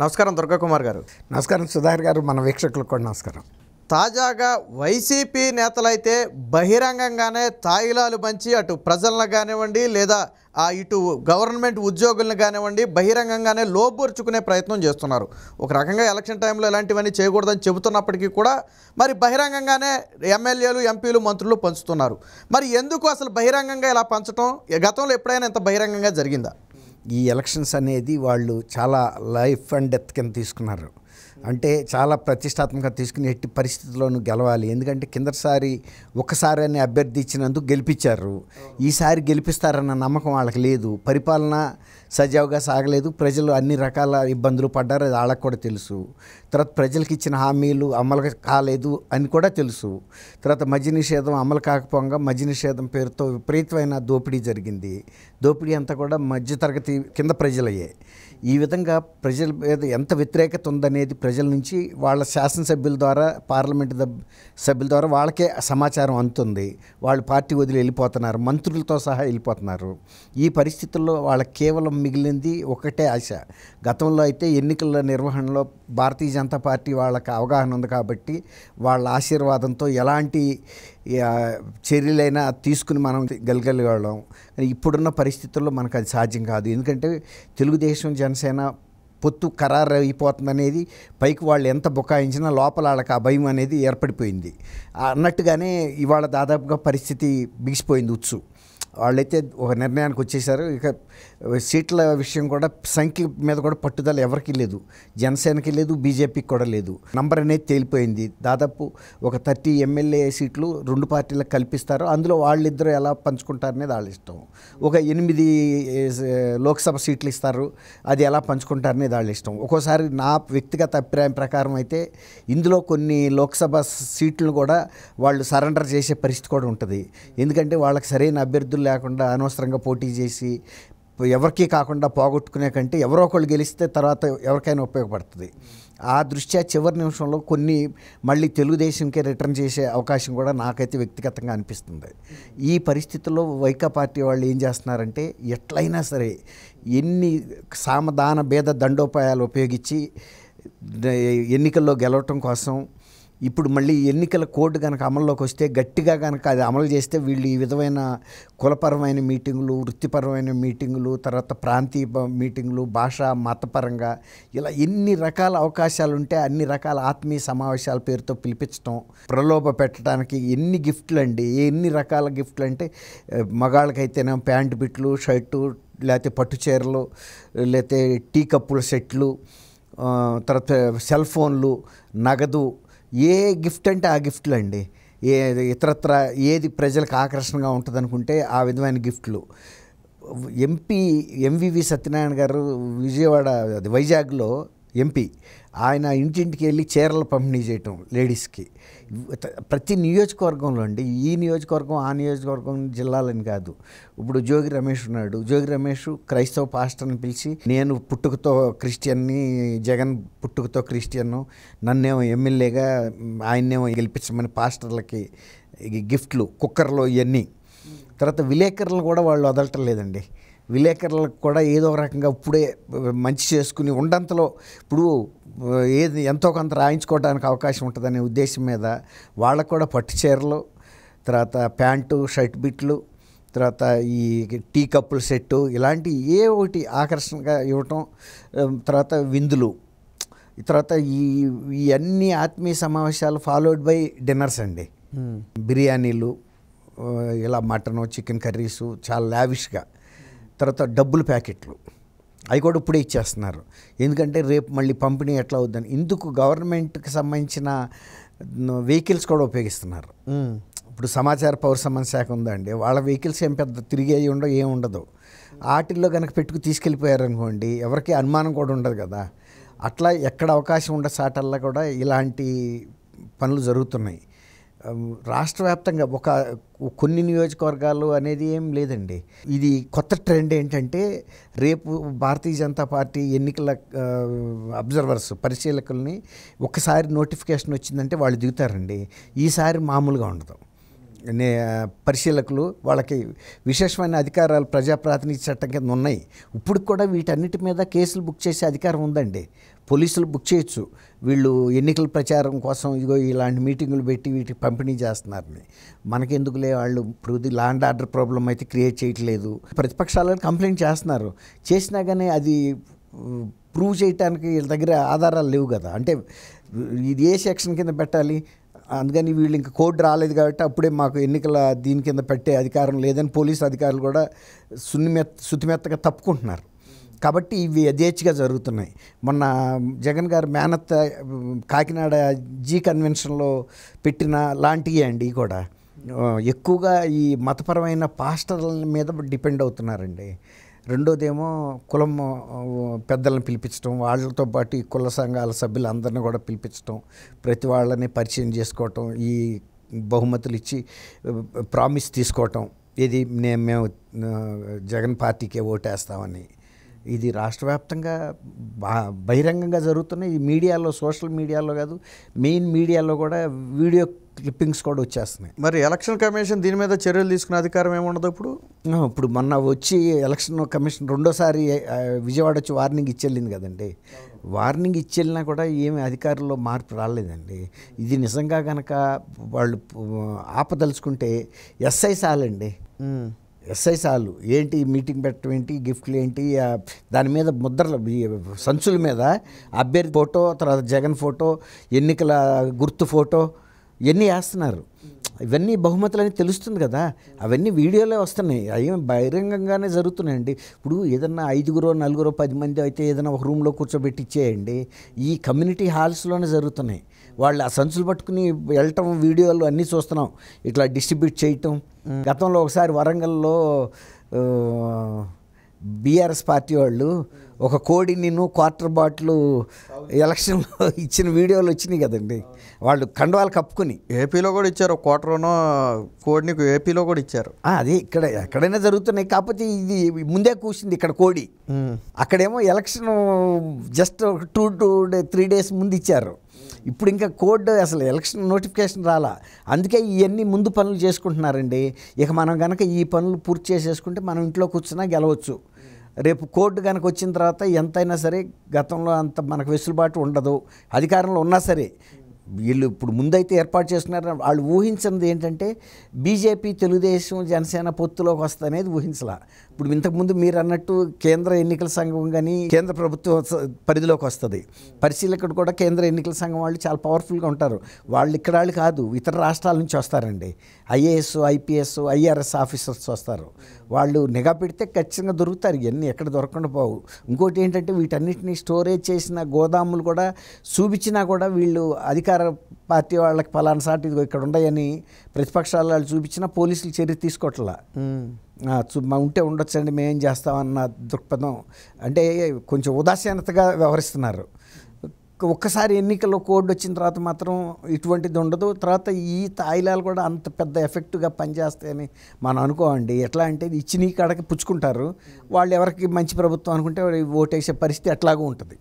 నమస్కారం దుర్గాకుమార్ గారు నమస్కారం సుధాకర్ గారు మన వీక్షకులకు కూడా నమస్కారం తాజాగా వైసీపీ నేతలైతే బహిరంగంగానే తాయిలాలు పంచి అటు ప్రజలను కానివ్వండి లేదా ఆ ఇటు గవర్నమెంట్ ఉద్యోగులను కానివ్వండి బహిరంగంగానే లోబూర్చుకునే ప్రయత్నం చేస్తున్నారు ఒక రకంగా ఎలక్షన్ టైంలో ఇలాంటివన్నీ చేయకూడదని చెబుతున్నప్పటికీ కూడా మరి బహిరంగంగానే ఎమ్మెల్యేలు ఎంపీలు మంత్రులు పంచుతున్నారు మరి ఎందుకు అసలు బహిరంగంగా ఇలా పంచడం గతంలో ఎప్పుడైనా ఇంత బహిరంగంగా జరిగిందా ఈ ఎలక్షన్స్ అనేది వాళ్ళు చాలా లైఫ్ అండ్ డెత్ కింద తీసుకున్నారు అంటే చాలా ప్రతిష్టాత్మకంగా తీసుకుని ఎట్టి పరిస్థితుల్లోనూ గెలవాలి ఎందుకంటే కిందసారి ఒకసారి అని అభ్యర్థి ఇచ్చినందుకు గెలిపించారు ఈసారి గెలిపిస్తారన్న నమ్మకం వాళ్ళకి లేదు పరిపాలన సజావుగా సాగలేదు ప్రజలు అన్ని రకాల ఇబ్బందులు పడ్డారు అది వాళ్ళకు కూడా తెలుసు తర్వాత ప్రజలకు ఇచ్చిన హామీలు అమలు కాలేదు అని కూడా తెలుసు తర్వాత మద్య నిషేధం అమలు కాకపోగా మద్య నిషేధం పేరుతో విపరీతమైన దోపిడీ జరిగింది దోపిడీ అంతా కూడా మధ్యతరగతి కింద ప్రజలయ్యే ఈ విధంగా ప్రజల మీద ఎంత వ్యతిరేకత ఉందనేది ప్రజల నుంచి వాళ్ళ శాసనసభ్యుల ద్వారా పార్లమెంట్ సభ్యుల ద్వారా వాళ్ళకే సమాచారం అందుతుంది వాళ్ళు పార్టీ వదిలి వెళ్ళిపోతున్నారు మంత్రులతో సహా వెళ్ళిపోతున్నారు ఈ పరిస్థితుల్లో వాళ్ళ కేవలం మిగిలింది ఒకటే ఆశ గతంలో అయితే ఎన్నికల నిర్వహణలో భారతీయ జనతా పార్టీ వాళ్ళకి అవగాహన ఉంది కాబట్టి వాళ్ళ ఆశీర్వాదంతో ఎలాంటి చర్యలైనా తీసుకుని మనం గెలగలిగలం ఇప్పుడున్న పరిస్థితుల్లో మనకు అది సాధ్యం కాదు ఎందుకంటే తెలుగుదేశం జనసేన పొత్తు ఖరారు అయిపోతుంది అనేది పైకి వాళ్ళు ఎంత బుకాయించినా లోపల వాళ్ళకి ఆ భయం అనేది ఏర్పడిపోయింది అన్నట్టుగానే ఇవాళ దాదాపుగా పరిస్థితి బిగిసిపోయింది ఉత్సు వాళ్ళైతే ఒక నిర్ణయానికి వచ్చేసారు ఇక సీట్ల విషయం కూడా సంఖ్య మీద కూడా పట్టుదల ఎవరికీ లేదు జనసేనకి లేదు బీజేపీకి కూడా లేదు నంబర్ అనేది తేలిపోయింది దాదాపు ఒక థర్టీ ఎమ్మెల్యే సీట్లు రెండు పార్టీలకు కల్పిస్తారు అందులో వాళ్ళిద్దరూ ఎలా అనేది వాళ్ళ ఇష్టం ఒక ఎనిమిది లోక్సభ సీట్లు ఇస్తారు అది ఎలా అనేది వాళ్ళ ఇష్టం ఒక్కోసారి నా వ్యక్తిగత అభిప్రాయం ప్రకారం అయితే ఇందులో కొన్ని లోక్సభ సీట్లు కూడా వాళ్ళు సరెండర్ చేసే పరిస్థితి కూడా ఉంటుంది ఎందుకంటే వాళ్ళకి సరైన అభ్యర్థులు ఇబ్బందులు లేకుండా అనవసరంగా పోటీ చేసి ఎవరికి కాకుండా పోగొట్టుకునే కంటే ఎవరో ఒకళ్ళు గెలిస్తే తర్వాత ఎవరికైనా ఉపయోగపడుతుంది ఆ దృష్ట్యా చివరి నిమిషంలో కొన్ని మళ్ళీ తెలుగుదేశంకే రిటర్న్ చేసే అవకాశం కూడా నాకైతే వ్యక్తిగతంగా అనిపిస్తుంది ఈ పరిస్థితుల్లో వైకా పార్టీ వాళ్ళు ఏం చేస్తున్నారంటే ఎట్లయినా సరే ఎన్ని సామదాన భేద దండోపాయాలు ఉపయోగించి ఎన్నికల్లో గెలవటం కోసం ఇప్పుడు మళ్ళీ ఎన్నికల కోడ్ కనుక అమల్లోకి వస్తే గట్టిగా కనుక అది అమలు చేస్తే వీళ్ళు ఈ విధమైన కులపరమైన మీటింగులు వృత్తిపరమైన మీటింగులు తర్వాత ప్రాంతీయ మీటింగులు భాష మతపరంగా ఇలా ఎన్ని రకాల అవకాశాలు ఉంటే అన్ని రకాల ఆత్మీయ సమావేశాల పేరుతో పిలిపించడం ప్రలోభ పెట్టడానికి ఎన్ని గిఫ్ట్లు అండి ఎన్ని రకాల గిఫ్ట్లు అంటే మగాళ్ళకైతేనే ప్యాంటు బిట్లు షర్టు లేకపోతే పట్టు చీరలు లేకపోతే టీ కప్పుల సెట్లు తర్వాత సెల్ ఫోన్లు నగదు ఏ గిఫ్ట్ అంటే ఆ గిఫ్ట్లు అండి ఏ ఇతరత్ర ఏది ప్రజలకు ఆకర్షణగా ఉంటుంది అనుకుంటే ఆ విధమైన గిఫ్ట్లు ఎంపీ ఎంవివి సత్యనారాయణ గారు విజయవాడ అది వైజాగ్లో ఎంపీ ఆయన ఇంటింటికి వెళ్ళి చీరలు పంపిణీ చేయటం లేడీస్కి ప్రతి నియోజకవర్గంలో అండి ఈ నియోజకవర్గం ఆ నియోజకవర్గం జిల్లాలని కాదు ఇప్పుడు జోగి రమేష్ ఉన్నాడు జోగి రమేష్ క్రైస్తవ పాస్టర్ని పిలిచి నేను పుట్టుకతో క్రిస్టియన్ని జగన్ పుట్టుకతో క్రిస్టియన్ను నన్నేమో ఎమ్మెల్యేగా ఆయన్నేమో గెలిపించమని పాస్టర్లకి గిఫ్ట్లు కుక్కర్లు ఇవన్నీ తర్వాత విలేకరులు కూడా వాళ్ళు వదలటం లేదండి విలేకరులకు కూడా ఏదో రకంగా ఇప్పుడే మంచి చేసుకుని ఉండంతలో ఇప్పుడు ఏది ఎంతో కొంత రాయించుకోవడానికి అవకాశం ఉంటుందనే ఉద్దేశం మీద వాళ్ళకు కూడా పట్టు చీరలు తర్వాత ప్యాంటు షర్ట్ బిట్లు తర్వాత ఈ టీ కప్పుల సెట్టు ఇలాంటి ఏ ఒకటి ఆకర్షణగా ఇవ్వటం తర్వాత విందులు తర్వాత ఈ ఇవన్నీ అన్ని ఆత్మీయ సమావేశాలు ఫాలోడ్ బై డిన్నర్స్ అండి బిర్యానీలు ఇలా మటను చికెన్ కర్రీసు చాలా లావిష్గా తర్వాత డబ్బులు ప్యాకెట్లు అవి కూడా ఇప్పుడే ఇచ్చేస్తున్నారు ఎందుకంటే రేపు మళ్ళీ పంపిణీ ఎట్లా అవుద్దని ఇందుకు గవర్నమెంట్కి సంబంధించిన వెహికల్స్ కూడా ఉపయోగిస్తున్నారు ఇప్పుడు సమాచార పౌర సంబంధ శాఖ ఉందండి వాళ్ళ వెహికల్స్ ఏం పెద్ద తిరిగేవి ఉండవు ఏం ఉండదు వాటిల్లో కనుక పెట్టుకు తీసుకెళ్ళిపోయారనుకోండి ఎవరికి అనుమానం కూడా ఉండదు కదా అట్లా ఎక్కడ అవకాశం ఉండే సాటల్లో కూడా ఇలాంటి పనులు జరుగుతున్నాయి రాష్ట్ర వ్యాప్తంగా ఒక కొన్ని నియోజకవర్గాలు అనేది ఏం లేదండి ఇది కొత్త ట్రెండ్ ఏంటంటే రేపు భారతీయ జనతా పార్టీ ఎన్నికల అబ్జర్వర్స్ పరిశీలకుల్ని ఒకసారి నోటిఫికేషన్ వచ్చిందంటే వాళ్ళు దిగుతారండి ఈసారి మామూలుగా ఉండదు పరిశీలకులు వాళ్ళకి విశేషమైన అధికారాలు ప్రజాప్రాతినిధి చట్టం కింద ఉన్నాయి ఇప్పుడు కూడా వీటన్నిటి మీద కేసులు బుక్ చేసే అధికారం ఉందండి పోలీసులు బుక్ చేయొచ్చు వీళ్ళు ఎన్నికల ప్రచారం కోసం ఇదిగో ఇలాంటి మీటింగులు పెట్టి వీటికి పంపిణీ చేస్తున్నారని మనకెందుకులే వాళ్ళు ఇప్పుడు ల్యాండ్ ఆర్డర్ ప్రాబ్లం అయితే క్రియేట్ చేయట్లేదు ప్రతిపక్షాలు కంప్లైంట్ చేస్తున్నారు చేసినా కానీ అది ప్రూవ్ చేయడానికి వీళ్ళ దగ్గర ఆధారాలు లేవు కదా అంటే ఇది ఏ సెక్షన్ కింద పెట్టాలి అందుకని వీళ్ళు ఇంకా కోర్టు రాలేదు కాబట్టి అప్పుడే మాకు ఎన్నికల దీని కింద పెట్టే అధికారం లేదని పోలీసు అధికారులు కూడా సున్నిమెత్ శుతిమెత్తగా తప్పుకుంటున్నారు కాబట్టి ఇవి యథేచ్ఛగా జరుగుతున్నాయి మొన్న జగన్ గారు మేనత్త కాకినాడ జీ కన్వెన్షన్లో పెట్టిన లాంటివి అండి కూడా ఎక్కువగా ఈ మతపరమైన పాస్టర్ల మీద డిపెండ్ అవుతున్నారండి రెండోదేమో కులం పెద్దలను పిలిపించడం వాళ్ళతో పాటు ఈ కుల సంఘాల సభ్యులందరిని కూడా పిలిపించడం ప్రతి వాళ్ళని పరిచయం చేసుకోవటం ఈ బహుమతులు ఇచ్చి ప్రామిస్ తీసుకోవటం ఇది నేను మేము జగన్ పార్టీకే ఓటేస్తామని ఇది రాష్ట్ర వ్యాప్తంగా బహిరంగంగా జరుగుతున్నాయి ఈ మీడియాలో సోషల్ మీడియాలో కాదు మెయిన్ మీడియాలో కూడా వీడియో క్లిప్పింగ్స్ కూడా వచ్చేస్తున్నాయి మరి ఎలక్షన్ కమిషన్ దీని మీద చర్యలు తీసుకునే అధికారం ఏముండదు ఇప్పుడు ఇప్పుడు మొన్న వచ్చి ఎలక్షన్ కమిషన్ రెండోసారి విజయవాడ వచ్చి వార్నింగ్ ఇచ్చెళ్ళింది కదండి వార్నింగ్ ఇచ్చెళ్ళినా కూడా ఏమి అధికారుల్లో మార్పు రాలేదండి ఇది నిజంగా కనుక వాళ్ళు ఆపదలుచుకుంటే ఎస్ఐ సాలండి ఎస్ఐ సాలు ఏంటి మీటింగ్ పెట్టడం ఏంటి గిఫ్ట్లు ఏంటి దాని మీద ముద్రలు సంచుల మీద అభ్యర్థి ఫోటో తర్వాత జగన్ ఫోటో ఎన్నికల గుర్తు ఫోటో ఇవన్నీ వేస్తున్నారు ఇవన్నీ బహుమతులు అని తెలుస్తుంది కదా అవన్నీ వీడియోలే వస్తున్నాయి అవి బహిరంగంగానే జరుగుతున్నాయండి ఇప్పుడు ఏదన్నా ఐదుగురో నలుగురో పది మంది అయితే ఏదైనా ఒక రూమ్లో కూర్చోబెట్టి ఇచ్చేయండి ఈ కమ్యూనిటీ హాల్స్లోనే జరుగుతున్నాయి వాళ్ళు ఆ సంచులు పట్టుకుని వెళ్ళటం వీడియోలు అన్నీ చూస్తున్నాం ఇట్లా డిస్ట్రిబ్యూట్ చేయటం గతంలో ఒకసారి వరంగల్లో బీఆర్ఎస్ పార్టీ వాళ్ళు ఒక కోడి నిన్ను క్వార్టర్ బాట్లు ఎలక్షన్లో ఇచ్చిన వీడియోలు వచ్చినాయి కదండి వాళ్ళు కండువాలు కప్పుకుని ఏపీలో కూడా ఇచ్చారు క్వార్టర్నో కోడిని ఏపీలో కూడా ఇచ్చారు అది ఇక్కడ ఎక్కడైనా జరుగుతున్నాయి కాకపోతే ఇది ముందే కూర్చుంది ఇక్కడ కోడి అక్కడేమో election just two two day three days ముందు ఇచ్చారు ఇప్పుడు ఇంకా కోడ్ అసలు ఎలక్షన్ నోటిఫికేషన్ రాలా అందుకే ఇవన్నీ ముందు పనులు చేసుకుంటున్నారండి ఇక మనం కనుక ఈ పనులు పూర్తి చేసేసుకుంటే మనం ఇంట్లో కూర్చున్నా గెలవచ్చు రేపు కోర్టు కనుక వచ్చిన తర్వాత ఎంతైనా సరే గతంలో అంత మనకు వెసులుబాటు ఉండదు అధికారంలో ఉన్నా సరే వీళ్ళు ఇప్పుడు ముందైతే ఏర్పాటు చేస్తున్నారు వాళ్ళు ఊహించినది ఏంటంటే బీజేపీ తెలుగుదేశం జనసేన పొత్తులోకి వస్తనేది ఊహించలా ఇప్పుడు ఇంతకుముందు మీరు అన్నట్టు కేంద్ర ఎన్నికల సంఘం కానీ కేంద్ర ప్రభుత్వ పరిధిలోకి వస్తుంది పరిశీలకుడు కూడా కేంద్ర ఎన్నికల సంఘం వాళ్ళు చాలా పవర్ఫుల్గా ఉంటారు వాళ్ళు ఇక్కడ వాళ్ళు కాదు ఇతర రాష్ట్రాల నుంచి వస్తారండి ఐఏఎస్ ఐపీఎస్ ఐఆర్ఎస్ ఆఫీసర్స్ వస్తారు వాళ్ళు నిఘా పెడితే ఖచ్చితంగా దొరుకుతారు ఇవన్నీ ఎక్కడ దొరకకుండా పోవు ఇంకోటి ఏంటంటే వీటన్నిటిని స్టోరేజ్ చేసిన గోదాములు కూడా చూపించినా కూడా వీళ్ళు అధికార అధికార పార్టీ వాళ్ళకి పలానా సాటి ఇదిగో ఇక్కడ ఉన్నాయని ప్రతిపక్షాల వాళ్ళు చూపించినా పోలీసులు చర్య తీసుకోవట్లా ఉంటే ఉండొచ్చండి మేమేం చేస్తామన్న దృక్పథం అంటే కొంచెం ఉదాసీనతగా వ్యవహరిస్తున్నారు ఒక్కసారి ఎన్నికల్లో కోడ్ వచ్చిన తర్వాత మాత్రం ఇటువంటిది ఉండదు తర్వాత ఈ తాయిలాలు కూడా అంత పెద్ద ఎఫెక్ట్గా పనిచేస్తాయని మనం అనుకోమండి ఎట్లా అంటే ఇచ్చిన కాడకి పుచ్చుకుంటారు వాళ్ళు ఎవరికి మంచి ప్రభుత్వం అనుకుంటే ఓటేసే పరిస్థితి అట్లాగూ ఉంటుంది